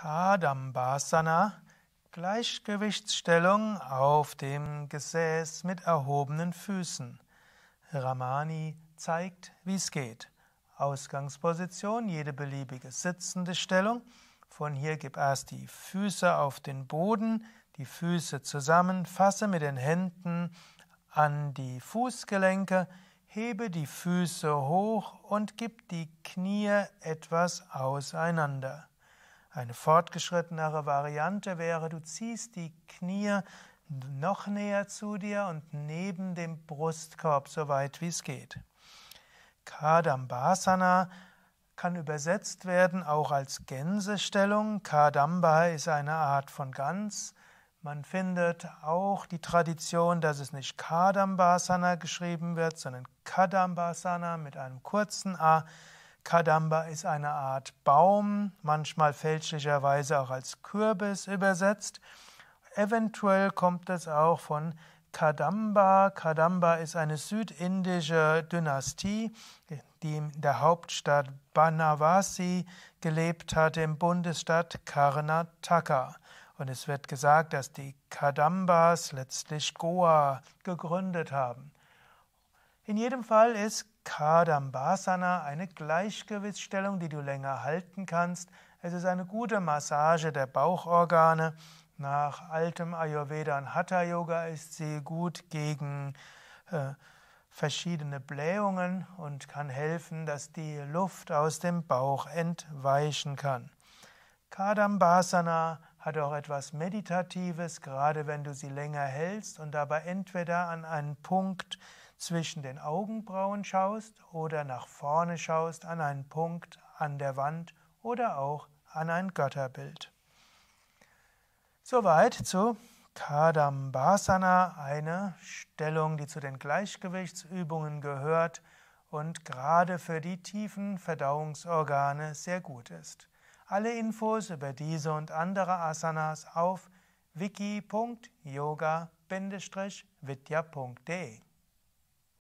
Kadambasana, Gleichgewichtsstellung auf dem Gesäß mit erhobenen Füßen. Ramani zeigt, wie es geht. Ausgangsposition, jede beliebige sitzende Stellung. Von hier gib erst die Füße auf den Boden, die Füße zusammen, fasse mit den Händen an die Fußgelenke, hebe die Füße hoch und gib die Knie etwas auseinander. Eine fortgeschrittenere Variante wäre, du ziehst die Knie noch näher zu dir und neben dem Brustkorb, so weit wie es geht. Kadambasana kann übersetzt werden auch als Gänsestellung. Kadamba ist eine Art von Gans. Man findet auch die Tradition, dass es nicht Kadambasana geschrieben wird, sondern Kadambasana mit einem kurzen A. Kadamba ist eine Art Baum, manchmal fälschlicherweise auch als Kürbis übersetzt. Eventuell kommt es auch von Kadamba. Kadamba ist eine südindische Dynastie, die in der Hauptstadt Banavasi gelebt hat, im Bundesstaat Karnataka. Und es wird gesagt, dass die Kadambas letztlich Goa gegründet haben. In jedem Fall ist Kadambasana eine Gleichgewichtsstellung, die du länger halten kannst. Es ist eine gute Massage der Bauchorgane. Nach altem Ayurveda und Hatha Yoga ist sie gut gegen äh, verschiedene Blähungen und kann helfen, dass die Luft aus dem Bauch entweichen kann. Kadambasana hat auch etwas Meditatives, gerade wenn du sie länger hältst und dabei entweder an einen Punkt zwischen den Augenbrauen schaust oder nach vorne schaust an einen Punkt an der Wand oder auch an ein Götterbild. Soweit zu Kadambhasana, eine Stellung, die zu den Gleichgewichtsübungen gehört und gerade für die tiefen Verdauungsorgane sehr gut ist. Alle Infos über diese und andere Asanas auf wiki.yoga-vidya.de